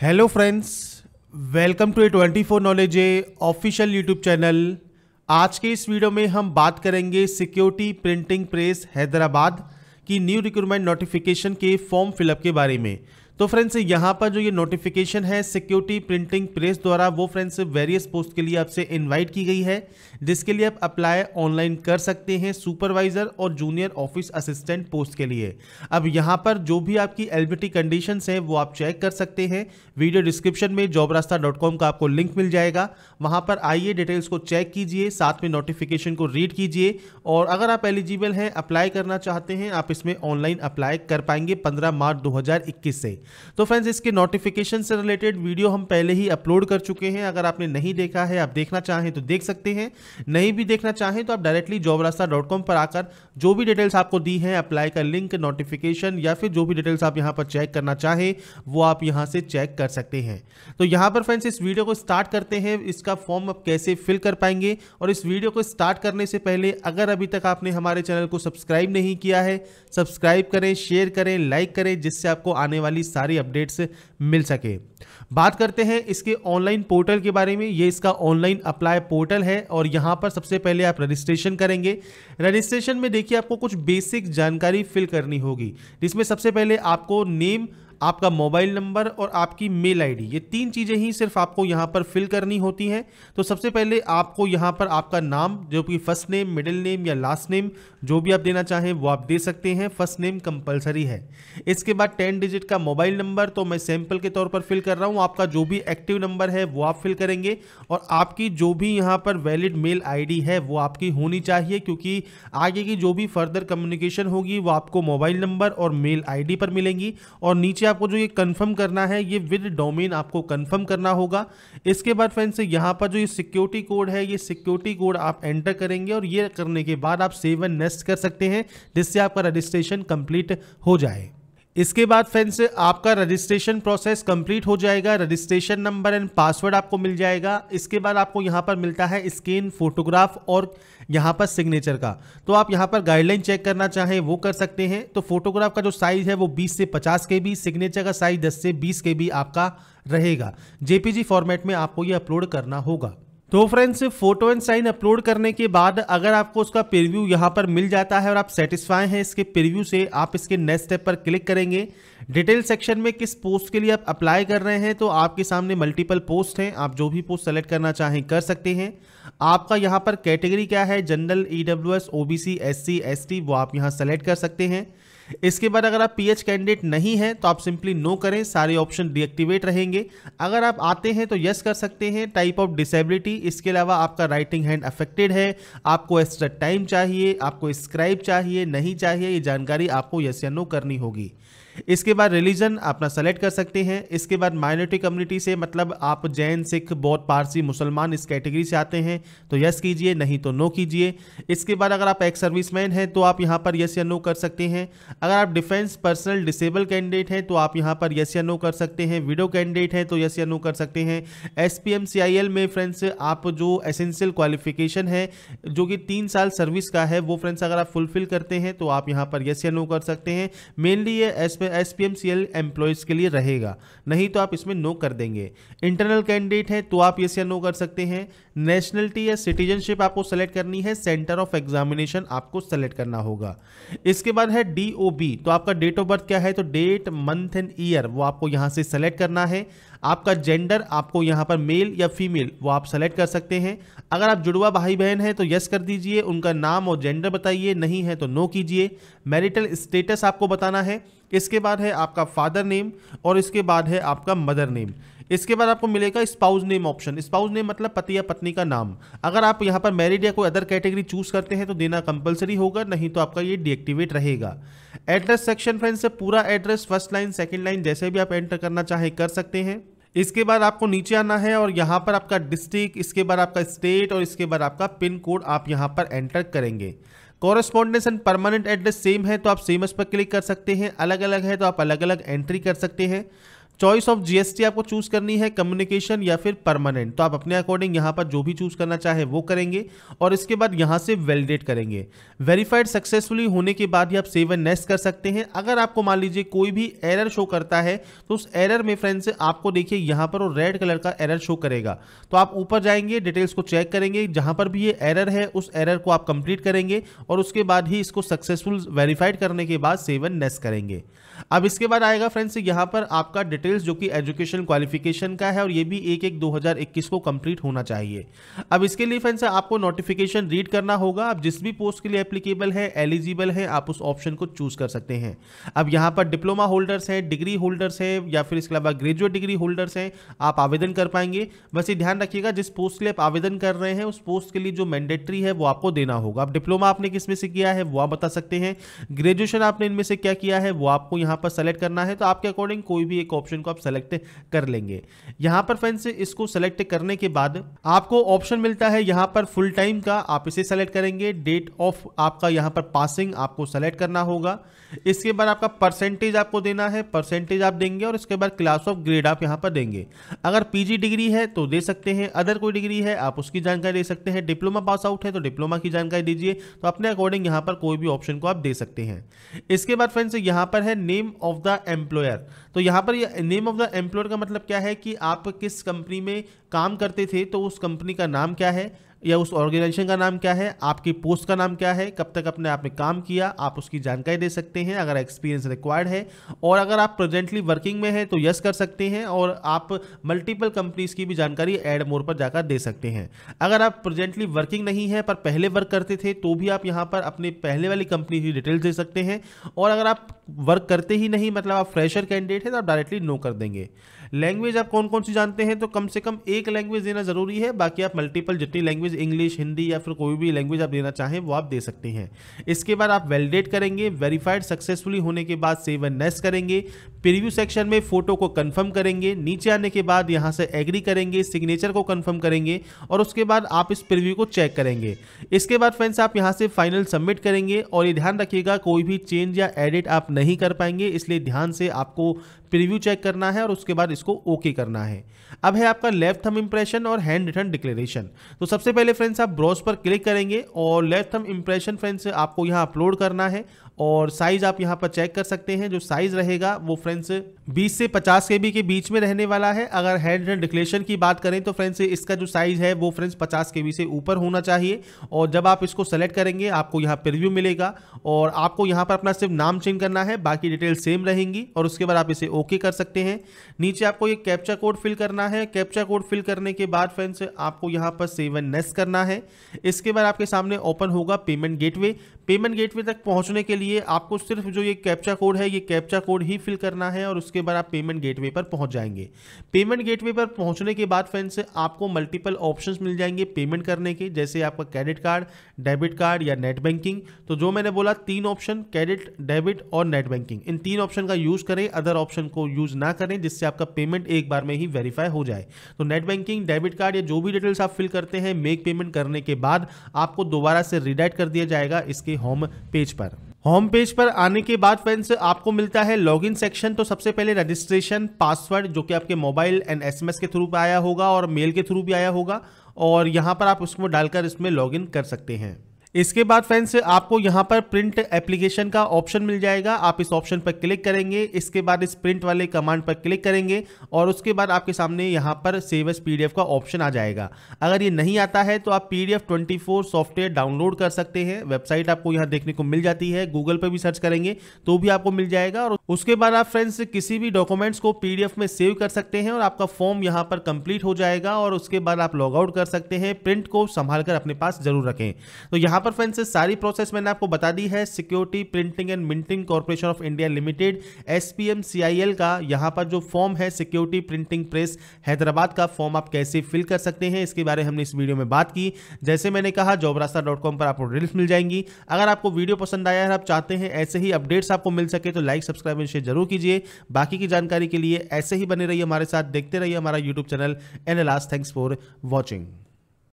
hello friends welcome to A twenty four knowledge a official YouTube channel आज के इस video में हम बात करेंगे सिक्योरिटी प्रिंटिंग प्रेस हैदराबाद की न्यू रिक्रूटमेंट नोटिफिकेशन के फॉर्म फिलअप के बारे में तो फ्रेंड्स यहाँ पर जो ये नोटिफिकेशन है सिक्योरिटी प्रिंटिंग प्रेस द्वारा वो फ्रेंड्स वेरियस पोस्ट के लिए आपसे इनवाइट की गई है जिसके लिए आप अप्लाई ऑनलाइन कर सकते हैं सुपरवाइजर और जूनियर ऑफिस असिस्टेंट पोस्ट के लिए अब यहाँ पर जो भी आपकी एलबीटी कंडीशंस हैं वो आप चेक कर सकते हैं वीडियो डिस्क्रिप्शन में जॉब का आपको लिंक मिल जाएगा वहाँ पर आइए डिटेल्स को चेक कीजिए साथ में नोटिफिकेशन को रीड कीजिए और अगर आप एलिजिबल हैं अप्लाई करना चाहते हैं आप इसमें ऑनलाइन अप्लाई कर पाएंगे पंद्रह मार्च दो से तो फ्रेंड्स इसके नोटिफिकेशन से रिलेटेड वीडियो हम पहले ही अपलोड कर चुके हैं अगर आपने नहीं देखा है आप देखना चाहें तो देख सकते हैं नहीं भी देखना चाहें तो आप डायरेक्टली जॉब पर आकर जो भी डिटेल्स आपको दी है अप्लाई का लिंक नोटिफिकेशन या फिर जो भी डिटेल्स आप यहाँ पर चेक करना चाहें वो आप यहाँ से चेक कर सकते हैं तो यहाँ पर फ्रेंड्स इस वीडियो को स्टार्ट करते हैं इसका फॉर्म आप कैसे फिल कर पाएंगे और इस वीडियो को स्टार्ट करने से पहले अगर अभी तक आपने हमारे चैनल को सब्सक्राइब नहीं किया है सब्सक्राइब करें शेयर करें लाइक करें जिससे आपको आने वाली सारी अपडेट्स मिल सके बात करते हैं इसके ऑनलाइन पोर्टल के बारे में ये इसका ऑनलाइन अप्लाई पोर्टल है और यहाँ पर सबसे पहले आप रजिस्ट्रेशन करेंगे रजिस्ट्रेशन में देखिए आपको कुछ बेसिक जानकारी फिल करनी होगी जिसमें सबसे पहले आपको नेम आपका मोबाइल नंबर और आपकी मेल आईडी ये तीन चीज़ें ही सिर्फ आपको यहाँ पर फिल करनी होती हैं तो सबसे पहले आपको यहाँ पर आपका नाम जो कि फर्स्ट नेम मिडिल नेम या लास्ट नेम जो भी आप देना चाहें वो आप दे सकते हैं फर्स्ट नेम कंपलसरी है इसके बाद टेन डिजिट का मोबाइल नंबर तो मैं सैम्पल के तौर पर फिल कर रहा हूँ आपका जो भी एक्टिव नंबर है वो आप फिल करेंगे और आपकी जो भी यहाँ पर वैलिड मेल आई है वो आपकी होनी चाहिए क्योंकि आगे की जो भी फर्दर कम्युनिकेशन होगी वो आपको मोबाइल नंबर और मेल आई पर मिलेंगी और नीचे आपको जो ये कंफर्म करना है ये विद डोमेन आपको कंफर्म करना होगा इसके बाद फ्रेंड्स यहाँ पर जो ये सिक्योरिटी कोड है ये सिक्योरिटी कोड आप एंटर करेंगे और ये करने के बाद आप सेवन नेस्ट कर सकते हैं जिससे आपका रजिस्ट्रेशन कंप्लीट हो जाए इसके बाद फ्रेंड्स आपका रजिस्ट्रेशन प्रोसेस कंप्लीट हो जाएगा रजिस्ट्रेशन नंबर एंड पासवर्ड आपको मिल जाएगा इसके बाद आपको यहाँ पर मिलता है स्कैन फोटोग्राफ और यहाँ पर सिग्नेचर का तो आप यहाँ पर गाइडलाइन चेक करना चाहें वो कर सकते हैं तो फोटोग्राफ का जो साइज़ है वो 20 से 50 के बी सिग्नेचर का साइज़ 10 से 20 के बी आपका रहेगा जेपीजी फॉर्मेट में आपको ये अपलोड करना होगा तो friends photo and sign upload करने के बाद अगर आपको उसका प्रीव्यू यहाँ पर मिल जाता है और आप सेटिस्फाई हैं इसके प्रीव्यू से आप इसके नेक्स्ट स्टेप पर क्लिक करेंगे डिटेल सेक्शन में किस पोस्ट के लिए आप अप्लाई कर रहे हैं तो आपके सामने मल्टीपल पोस्ट हैं आप जो भी पोस्ट सेलेक्ट करना चाहें कर सकते हैं आपका यहाँ पर कैटेगरी क्या है general E W S O B C S C S T वो आप यहाँ सेलेक्ट कर सकते हैं इसके बाद अगर आप पीएच कैंडिडेट नहीं है तो आप सिंपली नो करें सारे ऑप्शन डीएक्टिवेट रहेंगे अगर आप आते हैं तो यस कर सकते हैं टाइप ऑफ डिसेबिलिटी इसके अलावा आपका राइटिंग हैंड अफेक्टेड है आपको एक्स्ट्रा टाइम चाहिए आपको स्क्राइब चाहिए नहीं चाहिए ये जानकारी आपको यस या नो करनी होगी इसके बाद रिलीजन अपना सेलेक्ट कर सकते हैं इसके बाद माइनॉरिटी कम्युनिटी से मतलब आप जैन सिख बौद्ध पारसी मुसलमान इस कैटेगरी से आते हैं तो यस कीजिए नहीं तो नो कीजिए इसके बाद अगर आप सर्विस सर्विसमैन हैं तो आप यहाँ पर यस या नो कर सकते हैं अगर आप डिफेंस पर्सनल डिसेबल कैंडिडेट हैं तो आप यहाँ पर यस या नो कर सकते हैं विडो कैंडिडेट हैं तो यस या नो कर सकते हैं एस पी में फ्रेंड्स आप जो एसेंशियल क्वालिफिकेशन है जो कि तीन साल सर्विस का है वो फ्रेंड्स अगर आप फुलफिल करते हैं तो आप यहाँ पर यस या नो कर सकते हैं मेनली ये एस इसमें S P M C L employees के लिए रहेगा नहीं तो आप इसमें नो कर देंगे इंटरनल कैंडिडेट है तो आप ये या नो कर सकते हैं नेशनलिटी या सिटीजनशिप आपको सेलेक्ट करनी है सेंटर ऑफ एग्जामिनेशन आपको सेलेक्ट करना होगा इसके बाद है डी ओ बी तो आपका डेट ऑफ बर्थ क्या है तो डेट मंथ एंड ईयर वो आपको यहाँ से सेलेक्ट करना है आपका जेंडर आपको यहाँ पर मेल या फीमेल वो आप सेलेक्ट कर सकते हैं अगर आप जुड़वा भाई बहन हैं तो यस कर दीजिए उनका नाम और जेंडर बताइए नहीं है तो नो कीजिए मैरिटल स्टेटस आपको बताना है इसके बाद है आपका फादर नेम और इसके बाद है आपका मदर नेम इसके बाद आपको मिलेगा spouse name option spouse name मतलब पति या पत्नी का नाम अगर आप यहाँ पर मैरिड या कोई अदर कैटेगरी चूज करते हैं तो देना कंपलसरी होगा नहीं तो आपका ये डीएक्टिवेट रहेगा एड्रेस सेक्शन फ्रेंड से पूरा address first line second line जैसे भी आप एंटर करना चाहें कर सकते हैं इसके बाद आपको नीचे आना है और यहाँ पर आपका डिस्ट्रिक्ट इसके बाद आपका स्टेट और इसके बाद आपका पिन कोड आप यहाँ पर एंटर करेंगे correspondence and permanent address same है तो आप सेम एस पर क्लिक कर सकते हैं अलग अलग है तो आप अलग अलग एंट्री कर सकते हैं चॉइस ऑफ जीएसटी आपको चूज करनी है कम्युनिकेशन या फिर परमानेंट तो आप अपने अकॉर्डिंग यहाँ पर जो भी चूज करना चाहे वो करेंगे और इसके बाद यहाँ से वैलिडेट करेंगे वेरीफाइड सक्सेसफुली होने के बाद ही आप सेव एंड नेक्स्ट कर सकते हैं अगर आपको मान लीजिए कोई भी एरर शो करता है तो उस एरर में फ्रेंड्स आपको देखिए यहाँ पर वो रेड कलर का एरर शो करेगा तो आप ऊपर जाएंगे डिटेल्स को चेक करेंगे जहां पर भी ये एरर है उस एरर को आप कंप्लीट करेंगे और उसके बाद ही इसको सक्सेसफुल वेरीफाइड करने के बाद सेव एंड नेक्स्ट करेंगे अब इसके बाद आएगा फ्रेंड्स यहाँ पर आपका डिटेल्स जो कि एजुकेशन क्वालिफिकेशन का है और ये भी एक एक 2021 को कंप्लीट होना चाहिए अब इसके लिए फ्रेंड्स आपको नोटिफिकेशन रीड करना होगा आप जिस भी पोस्ट के लिए एप्लीकेबल है एलिजिबल है आप उस ऑप्शन को चूज कर सकते हैं अब यहाँ पर डिप्लोमा होल्डर्स हैं डिग्री होल्डर्स हैं या फिर इसके अलावा ग्रेजुएट डिग्री होल्डर्स हैं आप आवेदन कर पाएंगे बस ये ध्यान रखिएगा जिस पोस्ट के लिए आप आवेदन कर रहे हैं उस पोस्ट के लिए जो मैंडेटरी है वो आपको देना होगा अब डिप्लोमा आपने किसमें से किया है वो आप बता सकते हैं ग्रेजुएशन आपने इनमें से क्या किया है वो आपको यहाँ यहाँ पर सेलेक्ट करना है तो आपके अकॉर्डिंग कोई भी एक ऑप्शन को आप सेलेक्ट कर लेंगे यहाँ पर फ्रेंड्स इसको सेलेक्ट करने के बाद आपको ऑप्शन मिलता है यहाँ पर फुल टाइम का आप इसे सेलेक्ट करेंगे डेट ऑफ आपका यहाँ पर पासिंग आपको सेलेक्ट करना होगा इसके बाद आपका परसेंटेज आपको देना है परसेंटेज आप देंगे और इसके बाद क्लास ऑफ ग्रेड आप यहाँ पर देंगे अगर पीजी डिग्री है तो दे सकते हैं अदर कोई डिग्री है आप उसकी जानकारी दे सकते हैं डिप्लोमा पास आउट है तो डिप्लोमा की जानकारी दीजिए तो अपने अकॉर्डिंग यहाँ पर कोई भी ऑप्शन को आप दे सकते हैं इसके बाद फ्रेंड्स यहाँ पर है name name of the employer तो यहाँ पर नेम ऑफ द एम्प्लॉयर का मतलब क्या है कि आप किस कंपनी में काम करते थे तो उस कंपनी का नाम क्या है या उस ऑर्गेनाइजेशन का नाम क्या है आपकी पोस्ट का नाम क्या है कब तक अपने आपने काम किया आप उसकी जानकारी दे सकते हैं अगर एक्सपीरियंस रिक्वायर्ड है और अगर आप प्रेजेंटली वर्किंग में हैं तो यस कर सकते हैं और आप मल्टीपल कंपनीज की भी जानकारी एड मोर पर जाकर दे सकते हैं अगर आप प्रेजेंटली वर्किंग नहीं है पर पहले वर्क करते थे तो भी आप यहाँ पर अपने पहले वाली कंपनी की डिटेल्स दे सकते हैं और अगर आप वर्क करते ही नहीं मतलब आप फ्रेशर कैंडिडेट हैं तो आप डायरेक्टली नो कर देंगे लैंग्वेज आप कौन कौन सी जानते हैं तो कम से कम एक लैंग्वेज देना ज़रूरी है बाकी आप मल्टीपल जितनी लैंग्वेज इंग्लिश हिंदी या फिर कोई भी लैंग्वेज आप देना चाहें वो आप दे सकते हैं इसके बाद आप वैलिडेट करेंगे वेरीफाइड सक्सेसफुली होने के बाद सेव एंड नेस करेंगे प्रिव्यू सेक्शन में फोटो को कन्फर्म करेंगे नीचे आने के बाद यहाँ से एग्री करेंगे सिग्नेचर को कन्फर्म करेंगे और उसके बाद आप इस प्रिव्यू को चेक करेंगे इसके बाद फ्रेंड्स आप यहाँ से फाइनल सबमिट करेंगे और ये ध्यान रखिएगा कोई भी चेंज या एडिट आप नहीं कर पाएंगे इसलिए ध्यान से आपको प्रीव्यू चेक करना है और उसके बाद इसको ओके करना है अब है आपका लेफ्ट थम इंप्रेशन और हैंड रिटर्न डिक्लेरेशन तो सबसे पहले फ्रेंड्स आप ब्रॉस पर क्लिक करेंगे और लेफ्ट थम इंप्रेशन फ्रेंड्स आपको यहाँ अपलोड करना है और साइज आप यहाँ पर चेक कर सकते हैं जो साइज रहेगा वो फ्रेंड्स 20 से 50 के बी के बीच में रहने वाला है अगर हैंड एंड डिक्लेशन की बात करें तो फ्रेंड्स इसका जो साइज है वो फ्रेंड्स 50 के बी से ऊपर होना चाहिए और जब आप इसको सेलेक्ट करेंगे आपको यहाँ प्रिव्यू मिलेगा और आपको यहाँ पर अपना सिर्फ नाम चेंज करना है बाकी डिटेल सेम रहेंगी और उसके बाद आप इसे ओके कर सकते हैं नीचे आपको ये कैप्चा कोड फिल करना है कैप्चा कोड फिल करने के बाद फ्रेंड्स आपको यहाँ पर सेवन नेस करना है इसके बाद आपके सामने ओपन होगा पेमेंट गेट पेमेंट गेटवे तक पहुंचने के लिए आपको सिर्फ जो ये कैप्चा कोड है ये कैप्चा कोड ही फिल करना है और उसके बाद आप पेमेंट गेटवे पर पहुंच जाएंगे पेमेंट गेटवे पर पहुंचने के बाद फ्रेंड्स आपको मल्टीपल ऑप्शंस मिल जाएंगे पेमेंट करने के जैसे आपका क्रेडिट कार्ड डेबिट कार्ड या नेट बैंकिंग तो जो मैंने बोला तीन ऑप्शन क्रेडिट डेबिट और नेट बैंकिंग इन तीन ऑप्शन का यूज़ करें अदर ऑप्शन को यूज़ ना करें जिससे आपका पेमेंट एक बार में ही वेरीफाई हो जाए तो नेट बैंकिंग डेबिट कार्ड या जो भी डिटेल्स आप फिल करते हैं मेक पेमेंट करने के बाद आपको दोबारा से रिडाइट कर दिया जाएगा इसके होम पेज पर होम पेज पर आने के बाद फ्रेंड्स आपको मिलता है लॉगिन सेक्शन तो सबसे पहले रजिस्ट्रेशन पासवर्ड जो कि आपके मोबाइल एंड एसएमएस के थ्रू पे आया होगा और मेल के थ्रू भी आया होगा और यहाँ पर आप उसको डालकर इसमें लॉगिन कर सकते हैं इसके बाद फ्रेंड्स आपको यहां पर प्रिंट एप्लीकेशन का ऑप्शन मिल जाएगा आप इस ऑप्शन पर क्लिक करेंगे इसके बाद इस प्रिंट वाले कमांड पर क्लिक करेंगे और उसके बाद आपके सामने यहाँ पर सेव एस पीडीएफ का ऑप्शन आ जाएगा अगर ये नहीं आता है तो आप पीडीएफ 24 सॉफ्टवेयर डाउनलोड कर सकते हैं वेबसाइट आपको यहाँ देखने को मिल जाती है गूगल पर भी सर्च करेंगे तो भी आपको मिल जाएगा और उसके बाद आप फ्रेंड्स किसी भी डॉक्यूमेंट्स को पीडीएफ में सेव कर सकते हैं और आपका फॉर्म यहाँ पर कंप्लीट हो जाएगा और उसके बाद आप लॉग आउट कर सकते हैं प्रिंट को संभाल कर अपने पास जरूर रखें तो यहाँ पर पर फ्रेंड्स सारी प्रोसेस मैंने आपको बता दी है Security Printing and Minting Corporation of India Limited SPMCIL का यहाँ पर जो फॉर्म है सिक्योरिटी प्रिंटिंग प्रेस हैदराबाद का फॉर्म आप कैसे फिल कर सकते हैं इसके बारे में हमने इस वीडियो में बात की जैसे मैंने कहा जॉबरास्ता पर आपको रिल्स मिल जाएंगी अगर आपको वीडियो पसंद आया है आप चाहते हैं ऐसे ही अपडेट्स आपको मिल सके तो लाइक सब्सक्राइब एंड शेयर जरूर कीजिए बाकी की जानकारी के लिए ऐसे ही बने रहिए हमारे साथ देखते रहिए हमारा YouTube channel and last thanks for watching